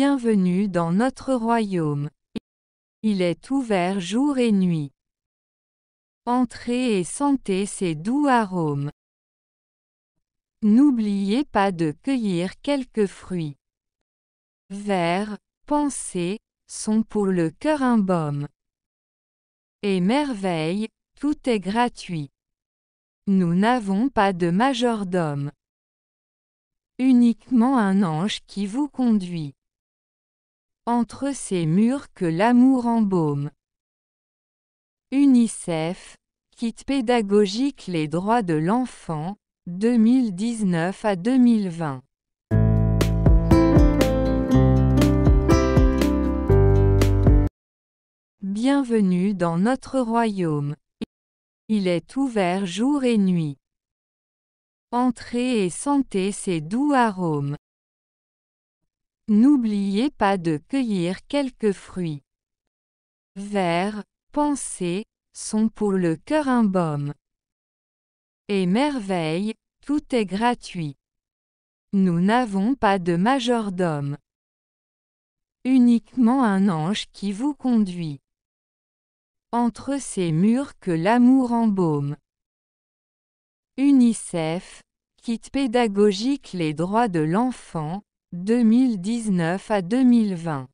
Bienvenue dans notre royaume. Il est ouvert jour et nuit. Entrez et sentez ces doux arômes. N'oubliez pas de cueillir quelques fruits. Vers, pensées, sont pour le cœur un baume. Et merveille, tout est gratuit. Nous n'avons pas de majordome. Uniquement un ange qui vous conduit entre ces murs que l'amour embaume. UNICEF, Kit pédagogique Les droits de l'enfant, 2019 à 2020. Bienvenue dans notre royaume. Il est ouvert jour et nuit. Entrez et sentez ces doux arômes. N'oubliez pas de cueillir quelques fruits. Vers, pensées, sont pour le cœur un baume. Et merveille, tout est gratuit. Nous n'avons pas de majordome. Uniquement un ange qui vous conduit. Entre ces murs que l'amour embaume. UNICEF, quitte pédagogique les droits de l'enfant, 2019 à 2020.